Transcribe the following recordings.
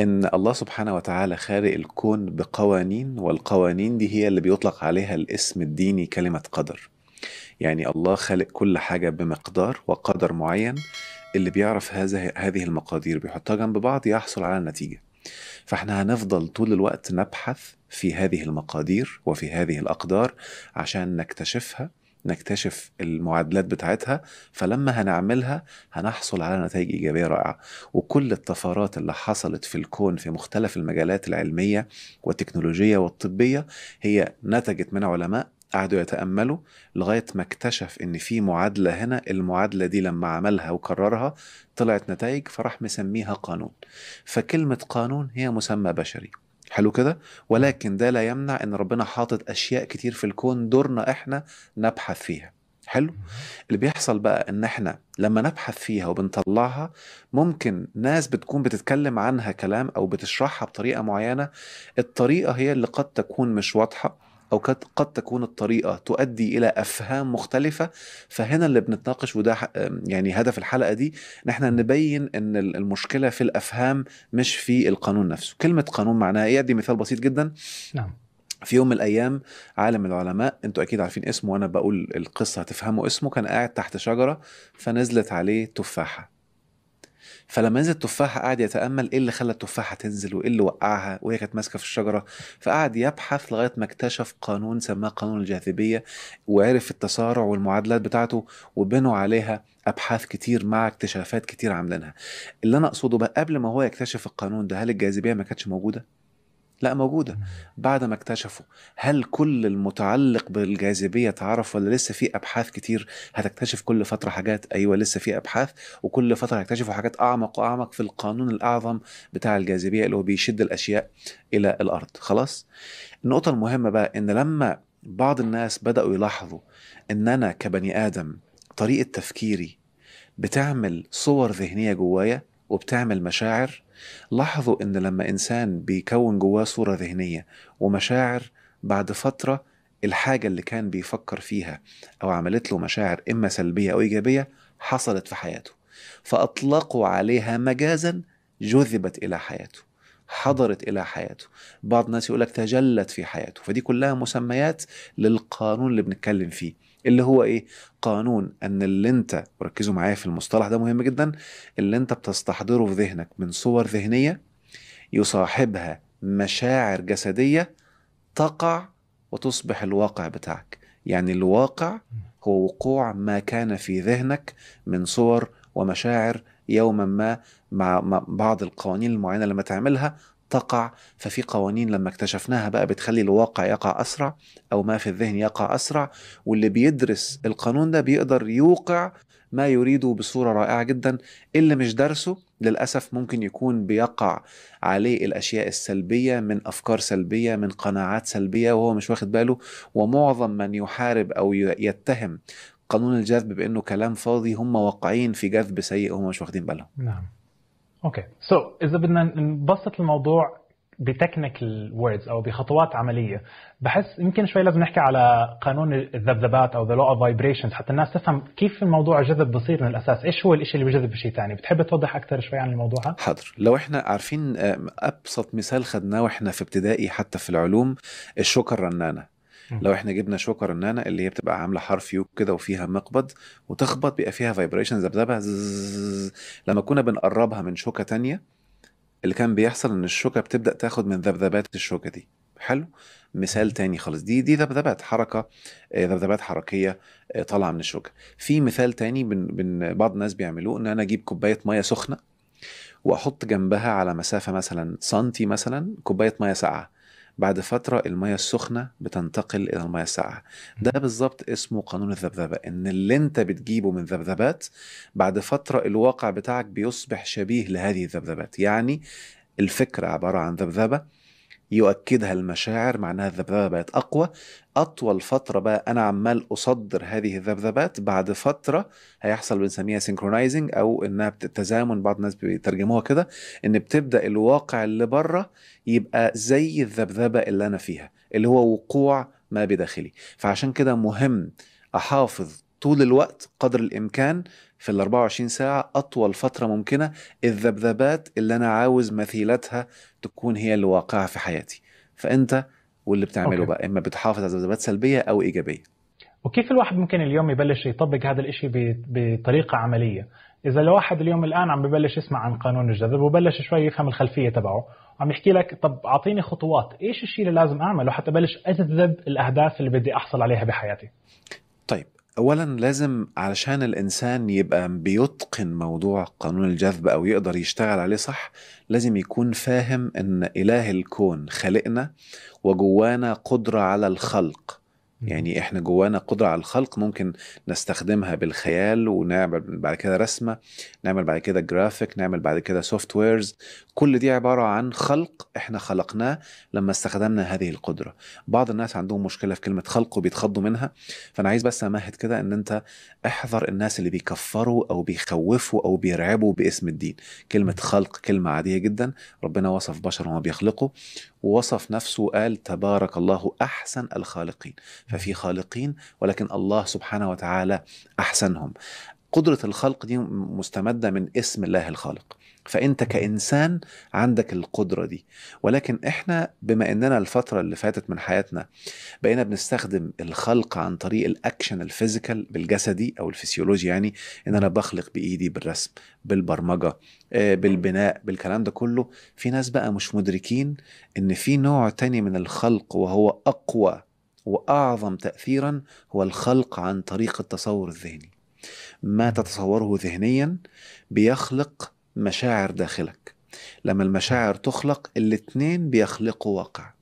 ان الله سبحانه وتعالى خالق الكون بقوانين والقوانين دي هي اللي بيطلق عليها الاسم الديني كلمه قدر يعني الله خالق كل حاجه بمقدار وقدر معين اللي بيعرف هذه هذه المقادير بيحطها جنب بعض يحصل على النتيجة فاحنا هنفضل طول الوقت نبحث في هذه المقادير وفي هذه الاقدار عشان نكتشفها نكتشف المعادلات بتاعتها فلما هنعملها هنحصل على نتائج ايجابيه رائعه وكل الطفرات اللي حصلت في الكون في مختلف المجالات العلميه والتكنولوجيه والطبيه هي نتجت من علماء قعدوا يتاملوا لغايه ما اكتشف ان في معادله هنا المعادله دي لما عملها وكررها طلعت نتائج فراح مسميها قانون فكلمه قانون هي مسمى بشري حلو كده ولكن ده لا يمنع ان ربنا حاطط اشياء كتير في الكون دورنا احنا نبحث فيها حلو اللي بيحصل بقى ان احنا لما نبحث فيها وبنطلعها ممكن ناس بتكون بتتكلم عنها كلام او بتشرحها بطريقه معينه الطريقه هي اللي قد تكون مش واضحه أو قد تكون الطريقة تؤدي إلى أفهام مختلفة فهنا اللي بنتناقش وده يعني هدف الحلقة دي إن إحنا نبين إن المشكلة في الأفهام مش في القانون نفسه كلمة قانون معناها إيه أدي مثال بسيط جدا نعم في يوم من الايام عالم العلماء انتوا اكيد عارفين اسمه وانا بقول القصه هتفهموا اسمه كان قاعد تحت شجره فنزلت عليه تفاحه فلما نزل التفاحه قعد يتامل ايه اللي خلى التفاحه تنزل وايه اللي وقعها وهي كانت ماسكه في الشجره فقعد يبحث لغايه ما اكتشف قانون سماه قانون الجاذبيه وعرف التسارع والمعادلات بتاعته وبنوا عليها ابحاث كتير مع اكتشافات كتير عاملينها اللي انا اقصده بقى قبل ما هو يكتشف القانون ده هل الجاذبيه ما كانتش موجوده لا موجودة بعد ما اكتشفوا هل كل المتعلق بالجاذبية تعرف ولا لسه في أبحاث كتير هتكتشف كل فترة حاجات أيوة لسه في أبحاث وكل فترة هيكتشفوا حاجات أعمق وأعمق في القانون الأعظم بتاع الجاذبية اللي هو بيشد الأشياء إلى الأرض خلاص النقطة المهمة بقى إن لما بعض الناس بدأوا يلاحظوا إن أنا كبني آدم طريقة تفكيري بتعمل صور ذهنية جوايا وبتعمل مشاعر لاحظوا ان لما انسان بيكون جواه صوره ذهنيه ومشاعر بعد فتره الحاجه اللي كان بيفكر فيها او عملت له مشاعر اما سلبيه او ايجابيه حصلت في حياته فاطلقوا عليها مجازا جذبت الى حياته حضرت الى حياته بعض الناس يقولك تجلت في حياته فدي كلها مسميات للقانون اللي بنتكلم فيه اللي هو ايه قانون ان اللي انت وركزوا معايا في المصطلح ده مهم جدا اللي انت بتستحضره في ذهنك من صور ذهنيه يصاحبها مشاعر جسديه تقع وتصبح الواقع بتاعك يعني الواقع هو وقوع ما كان في ذهنك من صور ومشاعر يوما ما مع بعض القوانين المعينه لما تعملها تقع ففي قوانين لما اكتشفناها بقى بتخلي الواقع يقع أسرع أو ما في الذهن يقع أسرع واللي بيدرس القانون ده بيقدر يوقع ما يريده بصورة رائعة جدا اللي مش درسه للأسف ممكن يكون بيقع عليه الأشياء السلبية من أفكار سلبية من قناعات سلبية وهو مش واخد باله ومعظم من يحارب أو يتهم قانون الجذب بأنه كلام فاضي هم واقعين في جذب سيء وهم مش واخدين بالهم نعم اوكي سو so, اذا بدنا نبسط الموضوع بتكنيكال ووردز او بخطوات عمليه بحس يمكن شوي لازم نحكي على قانون الذبذبات او ذا لو اوف فايبريشنز حتى الناس تفهم كيف الموضوع جذب بصير من الاساس ايش هو الشيء اللي بجذب بشيء ثاني بتحب توضح اكثر شوي عن الموضوع حاضر لو احنا عارفين ابسط مثال خدناه واحنا في ابتدائي حتى في العلوم الشوكه الرنانه لو احنا جبنا شوكة رنانة اللي هي بتبقى عاملة حرف يو كده وفيها مقبض وتخبط بيبقى فيها فايبريشن ذبذبة لما كنا بنقربها من شوكة تانية اللي كان بيحصل ان الشوكة بتبدأ تاخد من ذبذبات الشوكة دي حلو مثال تاني خالص دي دي ذبذبات حركه آه، ذبذبات حركيه آه، طالعه من الشوكه في مثال تاني بن بن بعض الناس بيعملوه ان انا اجيب كوبايه ميه سخنه واحط جنبها على مسافه مثلا سنتي مثلا كوبايه ميه ساقعه بعد فترة المية السخنة بتنتقل إلى المية الساقعة ده بالظبط اسمه قانون الذبذبة إن اللي أنت بتجيبه من ذبذبات بعد فترة الواقع بتاعك بيصبح شبيه لهذه الذبذبات يعني الفكرة عبارة عن ذبذبة يؤكدها المشاعر معناها الذبذبه بقت اقوى اطول فتره بقى انا عمال اصدر هذه الذبذبات بعد فتره هيحصل بنسميها سينكرونايزنج او انها تزامن بعض الناس بيترجموها كده ان بتبدا الواقع اللي بره يبقى زي الذبذبه اللي انا فيها اللي هو وقوع ما بداخلي فعشان كده مهم احافظ طول الوقت قدر الامكان في ال 24 ساعة أطول فترة ممكنة الذبذبات اللي أنا عاوز مثيلتها تكون هي اللي واقعة في حياتي فأنت واللي بتعمله أوكي. بقى إما بتحافظ على ذبذبات سلبية أو إيجابية وكيف الواحد ممكن اليوم يبلش يطبق هذا الإشي بطريقة عملية إذا الواحد اليوم الآن عم ببلش يسمع عن قانون الجذب وبلش شوي يفهم الخلفية تبعه عم يحكي لك طب أعطيني خطوات إيش الشيء اللي لازم أعمله حتى بلش أجذب الأهداف اللي بدي أحصل عليها بحياتي اولا لازم علشان الانسان يبقى بيتقن موضوع قانون الجذب او يقدر يشتغل عليه صح لازم يكون فاهم ان اله الكون خلقنا وجوانا قدره على الخلق يعني احنا جوانا قدره على الخلق ممكن نستخدمها بالخيال ونعمل بعد كده رسمه نعمل بعد كده جرافيك نعمل بعد كده سوفت ويرز كل دي عباره عن خلق احنا خلقناه لما استخدمنا هذه القدره بعض الناس عندهم مشكله في كلمه خلق وبيتخضوا منها فانا عايز بس امهد كده ان انت احذر الناس اللي بيكفروا او بيخوفوا او بيرعبوا باسم الدين كلمه خلق كلمه عاديه جدا ربنا وصف بشر وما بيخلقه ووصف نفسه قال تبارك الله احسن الخالقين ففي خالقين ولكن الله سبحانه وتعالى أحسنهم قدرة الخلق دي مستمدة من اسم الله الخالق فانت كانسان عندك القدره دي ولكن احنا بما اننا الفتره اللي فاتت من حياتنا بقينا بنستخدم الخلق عن طريق الاكشن الفيزيكال بالجسدي او الفسيولوجي يعني ان انا بخلق بايدي بالرسم بالبرمجه آه، بالبناء بالكلام ده كله في ناس بقى مش مدركين ان في نوع تاني من الخلق وهو اقوى واعظم تاثيرا هو الخلق عن طريق التصور الذهني ما تتصوره ذهنيا بيخلق مشاعر داخلك لما المشاعر تخلق الاتنين بيخلقوا واقع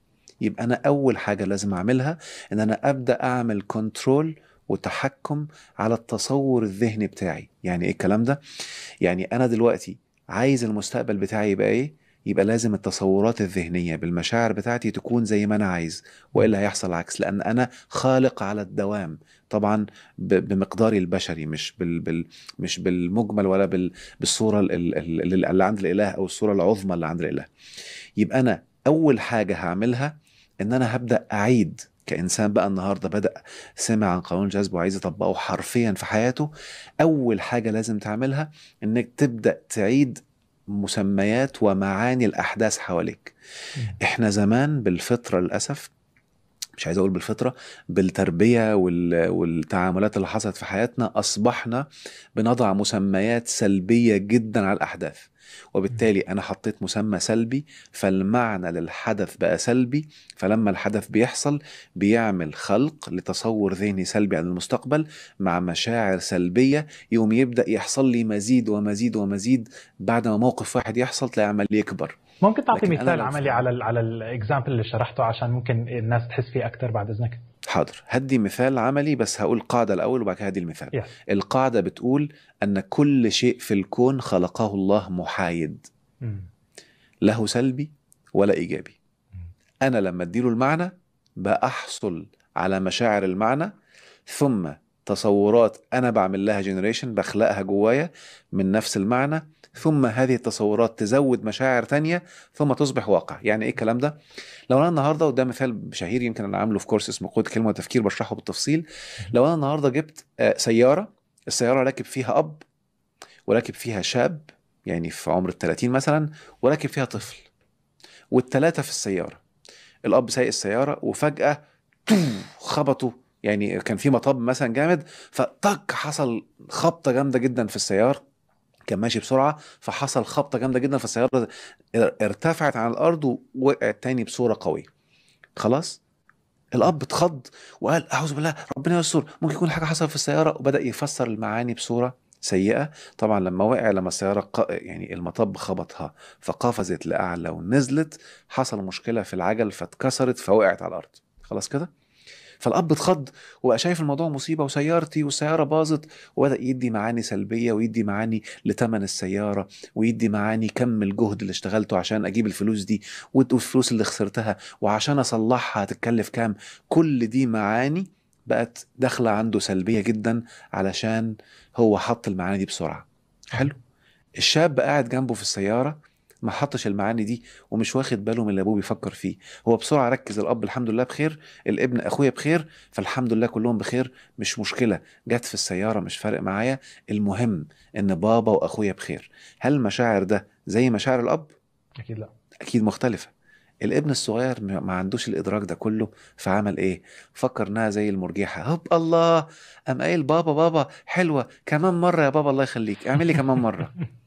يبقى انا اول حاجه لازم اعملها ان انا ابدا اعمل كنترول وتحكم على التصور الذهني بتاعي يعني ايه الكلام ده يعني انا دلوقتي عايز المستقبل بتاعي يبقى ايه يبقى لازم التصورات الذهنية بالمشاعر بتاعتي تكون زي ما أنا عايز وإلا هيحصل عكس لأن أنا خالق على الدوام طبعا بمقداري البشري مش بال بال مش بالمجمل ولا بال بالصورة اللي عند الإله أو الصورة العظمى اللي عند الإله يبقى أنا أول حاجة هعملها إن أنا هبدأ أعيد كإنسان بقى النهاردة بدأ سمع عن قانون الجذب وعايز يطبقه حرفيا في حياته أول حاجة لازم تعملها إنك تبدأ تعيد مسميات ومعاني الأحداث حواليك إحنا زمان بالفطرة للأسف مش عايز اقول بالفطره بالتربيه والتعاملات اللي حصلت في حياتنا اصبحنا بنضع مسميات سلبيه جدا على الاحداث وبالتالي انا حطيت مسمى سلبي فالمعنى للحدث بقى سلبي فلما الحدث بيحصل بيعمل خلق لتصور ذهني سلبي عن المستقبل مع مشاعر سلبيه يوم يبدا يحصل لي مزيد ومزيد ومزيد بعد ما موقف واحد يحصل تلاقي عمال يكبر ممكن تعطي مثال عملي على الـ على الاكزامبل اللي شرحته عشان ممكن الناس تحس فيه اكثر بعد اذنك حاضر هدي مثال عملي بس هقول قاعده الاول وبعد كده هدي المثال yeah. القاعده بتقول ان كل شيء في الكون خلقه الله محايد mm. له سلبي ولا ايجابي mm. انا لما اديله المعنى بأحصل على مشاعر المعنى ثم تصورات انا بعمل لها جنريشن بخلقها جوايا من نفس المعنى ثم هذه التصورات تزود مشاعر تانية ثم تصبح واقع يعني ايه الكلام ده لو انا النهارده وده مثال شهير يمكن انا عامله في كورس اسمه قوه كلمه وتفكير بشرحه بالتفصيل لو انا النهارده جبت آه، سياره السياره راكب فيها اب وراكب فيها شاب يعني في عمر ال 30 مثلا وراكب فيها طفل والثلاثه في السياره الاب سايق السياره وفجاه خبطوا يعني كان في مطب مثلا جامد فطق حصل خبطه جامده جدا في السياره كان ماشي بسرعه فحصل خبطه جامده جدا فالسياره ارتفعت عن الارض ووقعت تاني بصوره قويه خلاص الاب اتخض وقال اعوذ بالله ربنا يستر ممكن يكون حاجه حصلت في السياره وبدا يفسر المعاني بصوره سيئه طبعا لما وقع لما السياره ق... يعني المطب خبطها فقفزت لاعلى ونزلت حصل مشكله في العجل فاتكسرت فوقعت على الارض خلاص كده فالاب اتخض وبقى شايف الموضوع مصيبه وسيارتي والسياره باظت وبدا يدي معاني سلبيه ويدي معاني لثمن السياره ويدي معاني كم الجهد اللي اشتغلته عشان اجيب الفلوس دي والفلوس اللي خسرتها وعشان اصلحها هتتكلف كام كل دي معاني بقت داخله عنده سلبيه جدا علشان هو حط المعاني دي بسرعه حلو الشاب قاعد جنبه في السياره ما حطش المعاني دي ومش واخد باله من اللي ابوه بيفكر فيه هو بسرعه ركز الاب الحمد لله بخير الابن اخويا بخير فالحمد لله كلهم بخير مش مشكله جت في السياره مش فارق معايا المهم ان بابا واخويا بخير هل المشاعر ده زي مشاعر الاب اكيد لا اكيد مختلفه الابن الصغير ما عندوش الادراك ده كله فعمل ايه فكر انها زي المرجحه هوب الله قام قايل بابا بابا حلوه كمان مره يا بابا الله يخليك اعمل لي كمان مره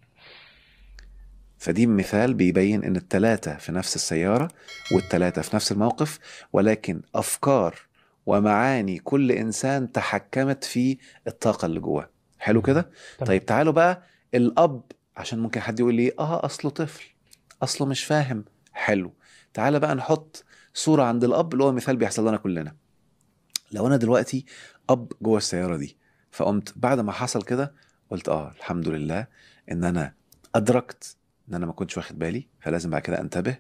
فدي مثال بيبين ان التلاتة في نفس السيارة والتلاتة في نفس الموقف ولكن افكار ومعاني كل انسان تحكمت في الطاقة اللي جواه حلو كده طيب تعالوا بقى الاب عشان ممكن حد يقول لي اه اصله طفل اصله مش فاهم حلو تعالى بقى نحط صورة عند الاب اللي هو مثال بيحصل لنا كلنا لو انا دلوقتي اب جوه السيارة دي فقمت بعد ما حصل كده قلت اه الحمد لله ان انا ادركت ان انا ما كنتش واخد بالي فلازم بعد كده انتبه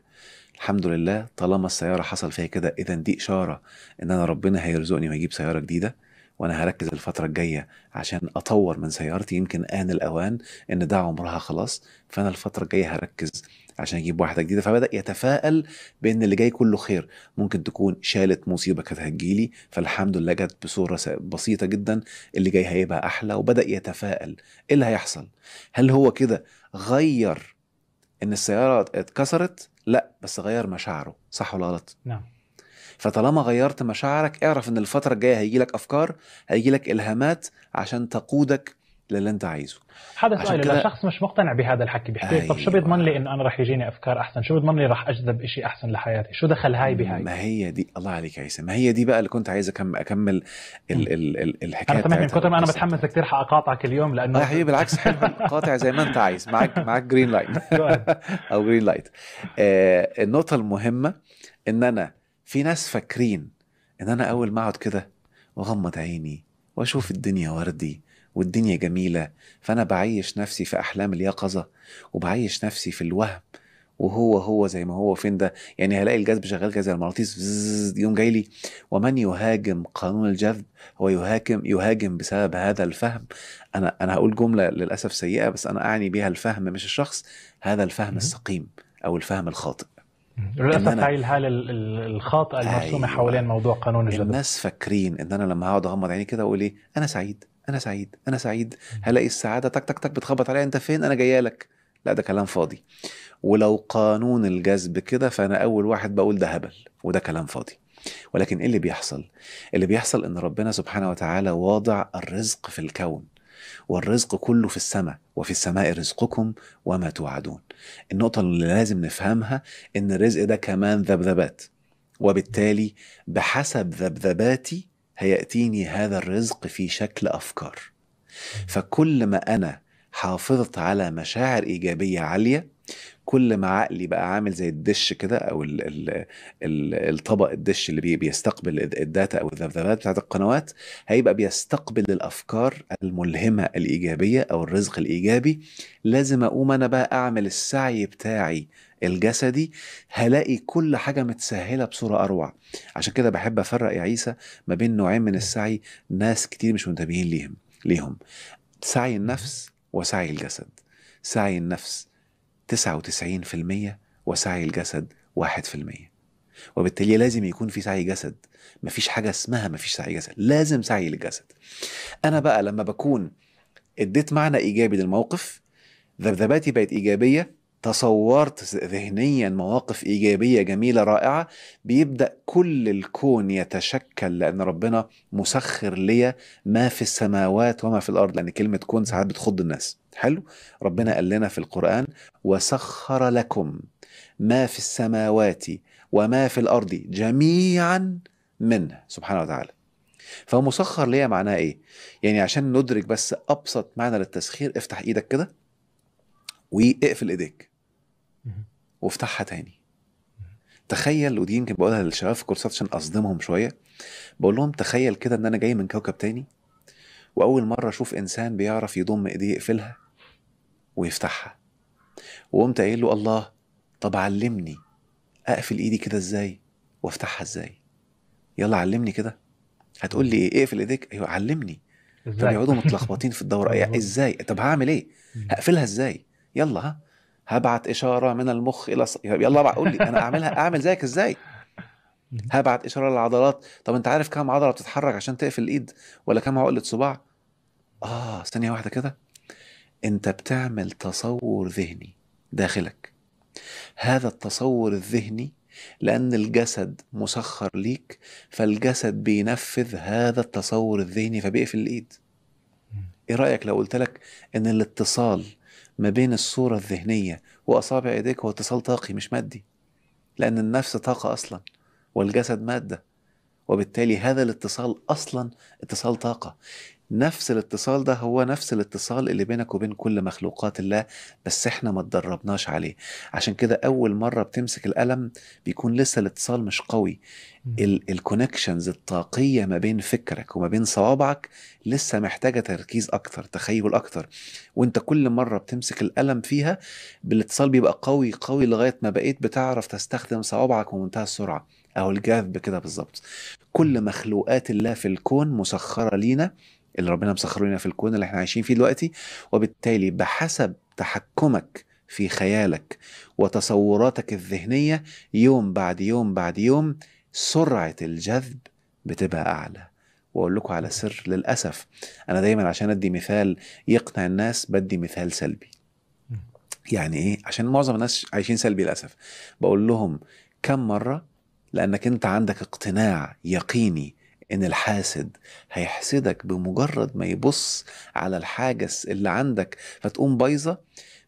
الحمد لله طالما السياره حصل فيها كده اذا دي اشاره ان انا ربنا هيرزقني ويجيب سياره جديده وانا هركز الفتره الجايه عشان اطور من سيارتي يمكن ان الاوان ان ده عمرها خلاص فانا الفتره الجايه هركز عشان اجيب واحده جديده فبدا يتفائل بان اللي جاي كله خير ممكن تكون شالت مصيبه كانت هتجيلي فالحمد لله جت بصوره بسيطه جدا اللي جاي هيبقى احلى وبدا يتفائل ايه اللي هيحصل هل هو كده غير ان السياره اتكسرت لا بس غير مشاعره صح ولا غلط نعم فطالما غيرت مشاعرك اعرف ان الفتره الجايه هيجي لك افكار هيجي لك الهامات عشان تقودك للي انت عايزه هذا سؤالي كده... شخص مش مقتنع بهذا الحكي بيحكي أيوة. طب شو أيوة. بيضمن لي انه انا رح يجيني افكار احسن شو بيضمن لي رح اجذب شيء احسن لحياتي شو دخل هاي بهاي ما هي دي الله عليك يا عيسى ما هي دي بقى اللي كنت عايز اكمل اكمل ال... ال... ال... الحكايه انا تمام من كتر ما انا متحمس كثير حاقاطعك اليوم لانه لا آه، حبيبي بالعكس حلو قاطع زي ما انت عايز معاك معاك جرين لايت او جرين لايت آه النقطه المهمه ان انا في ناس فاكرين ان انا اول ما اقعد كده واغمض عيني واشوف الدنيا وردي والدنيا جميلة فأنا بعيش نفسي في أحلام اليقظة وبعيش نفسي في الوهم وهو هو زي ما هو فين ده يعني هلاقي الجذب شغال كده زي المغناطيس يوم جاي لي ومن يهاجم قانون الجذب هو يهاجم يهاجم بسبب هذا الفهم انا انا هقول جمله للاسف سيئه بس انا اعني بها الفهم مش الشخص هذا الفهم السقيم او الفهم الخاطئ للاسف إن هاي الحاله الخاطئه المرسومه أيوة. حوالين موضوع قانون الجذب الناس فاكرين ان انا لما هقعد اغمض عيني كده واقول ايه انا سعيد انا سعيد انا سعيد هلاقي السعاده تك تك تك بتخبط عليا انت فين انا جايه لك لا ده كلام فاضي ولو قانون الجذب كده فانا اول واحد بقول ده هبل وده كلام فاضي ولكن ايه اللي بيحصل اللي بيحصل ان ربنا سبحانه وتعالى واضع الرزق في الكون والرزق كله في السماء وفي السماء رزقكم وما توعدون النقطة اللي لازم نفهمها ان الرزق ده كمان ذبذبات وبالتالي بحسب ذبذباتي هيأتيني هذا الرزق في شكل أفكار فكل ما أنا حافظت على مشاعر إيجابية عالية كل ما عقلي بقى عامل زي الدش كده او الـ الـ الـ الطبق الدش اللي بيستقبل الداتا او الذبذبات بتاعت القنوات هيبقى بيستقبل الافكار الملهمه الايجابيه او الرزق الايجابي لازم اقوم انا بقى اعمل السعي بتاعي الجسدي هلاقي كل حاجة متسهلة بصورة أروع عشان كده بحب أفرق يا عيسى ما بين نوعين من السعي ناس كتير مش منتبهين ليهم ليهم سعي النفس وسعي الجسد سعي النفس 99% وسعي الجسد 1% وبالتالي لازم يكون في سعي جسد مفيش حاجة اسمها مفيش سعي جسد لازم سعي للجسد أنا بقى لما بكون اديت معنى إيجابي للموقف ذبذباتي بقت إيجابية تصورت ذهنيا مواقف ايجابيه جميله رائعه بيبدا كل الكون يتشكل لان ربنا مسخر ليا ما في السماوات وما في الارض لان كلمه كون ساعات بتخض الناس حلو ربنا قال لنا في القرآن وسخر لكم ما في السماوات وما في الأرض جميعا منه سبحانه وتعالى فمسخر ليه معناه ايه يعني عشان ندرك بس ابسط معنى للتسخير افتح ايدك كده واقفل ايديك وافتحها تاني تخيل ودي يمكن بقولها للشباب في الكورسات عشان اصدمهم شويه بقول لهم تخيل كده ان انا جاي من كوكب تاني واول مره اشوف انسان بيعرف يضم ايديه يقفلها ويفتحها وقمت قايل له الله طب علمني اقفل ايدي كده ازاي وافتحها ازاي يلا علمني كده هتقول لي ايه اقفل ايديك ايوه علمني فبيقعدوا متلخبطين في الدوره أيوه، ازاي طب هعمل ايه هقفلها ازاي يلا ها هبعت اشاره من المخ الى ص... يلا قول لي انا اعملها اعمل زيك ازاي هبعت اشاره للعضلات طب انت عارف كم عضله بتتحرك عشان تقفل الايد ولا كم عقله صباع اه ثانيه واحده كده انت بتعمل تصور ذهني داخلك هذا التصور الذهني لأن الجسد مسخر ليك فالجسد بينفذ هذا التصور الذهني فبيقفل الإيد إيه رأيك لو قلت لك إن الاتصال ما بين الصورة الذهنية وأصابع إيديك هو اتصال طاقي مش مادي لأن النفس طاقة أصلا والجسد مادة وبالتالي هذا الاتصال أصلا اتصال طاقة نفس الاتصال ده هو نفس الاتصال اللي بينك وبين كل مخلوقات الله بس احنا ما تدربناش عليه عشان كده اول مره بتمسك القلم بيكون لسه الاتصال مش قوي الكونكشنز الطاقيه ما بين فكرك وما بين صوابعك لسه محتاجه تركيز اكتر تخيل اكتر وانت كل مره بتمسك القلم فيها بالاتصال بيبقى قوي قوي لغايه ما بقيت بتعرف تستخدم صوابعك بمنتهى السرعه او الجاذب كده بالظبط كل مخلوقات الله في الكون مسخره لينا اللي ربنا مسخره لنا في الكون اللي احنا عايشين فيه دلوقتي وبالتالي بحسب تحكمك في خيالك وتصوراتك الذهنية يوم بعد يوم بعد يوم سرعة الجذب بتبقى أعلى وأقول لكم على سر للأسف أنا دايما عشان أدي مثال يقنع الناس بدي مثال سلبي يعني إيه؟ عشان معظم الناس عايشين سلبي للأسف بقول لهم كم مرة لأنك أنت عندك اقتناع يقيني ان الحاسد هيحسدك بمجرد ما يبص على الحاجه اللي عندك فتقوم بايظه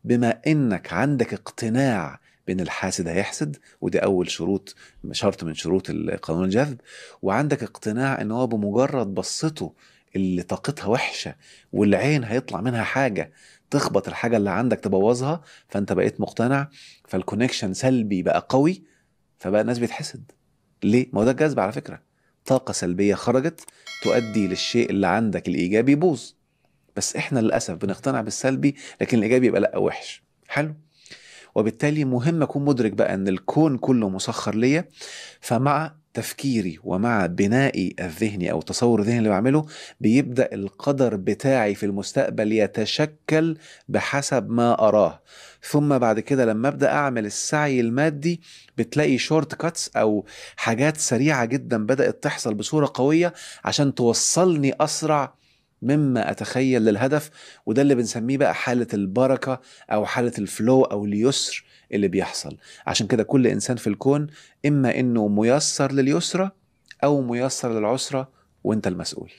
بما انك عندك اقتناع بان الحاسد هيحسد ودي اول شروط شرط من شروط قانون الجذب وعندك اقتناع ان هو بمجرد بصته اللي طاقتها وحشه والعين هيطلع منها حاجه تخبط الحاجه اللي عندك تبوظها فانت بقيت مقتنع فالكونكشن سلبي بقى قوي فبقى الناس بتحسد ليه؟ ما هو ده الجذب على فكره طاقة سلبية خرجت تؤدي للشيء اللي عندك الإيجابي يبوظ بس إحنا للأسف بنقتنع بالسلبي لكن الإيجابي يبقى لأ وحش حلو وبالتالي مهم أكون مدرك بقى إن الكون كله مسخر ليا فمع تفكيري ومع بنائي الذهني او تصور الذهني اللي بعمله بيبدا القدر بتاعي في المستقبل يتشكل بحسب ما اراه ثم بعد كده لما ابدا اعمل السعي المادي بتلاقي شورت كاتس او حاجات سريعه جدا بدات تحصل بصوره قويه عشان توصلني اسرع مما اتخيل للهدف وده اللي بنسميه بقى حاله البركه او حاله الفلو او اليسر اللي بيحصل عشان كده كل انسان في الكون اما انه ميسر لليسرى او ميسر للعسرى وانت المسؤول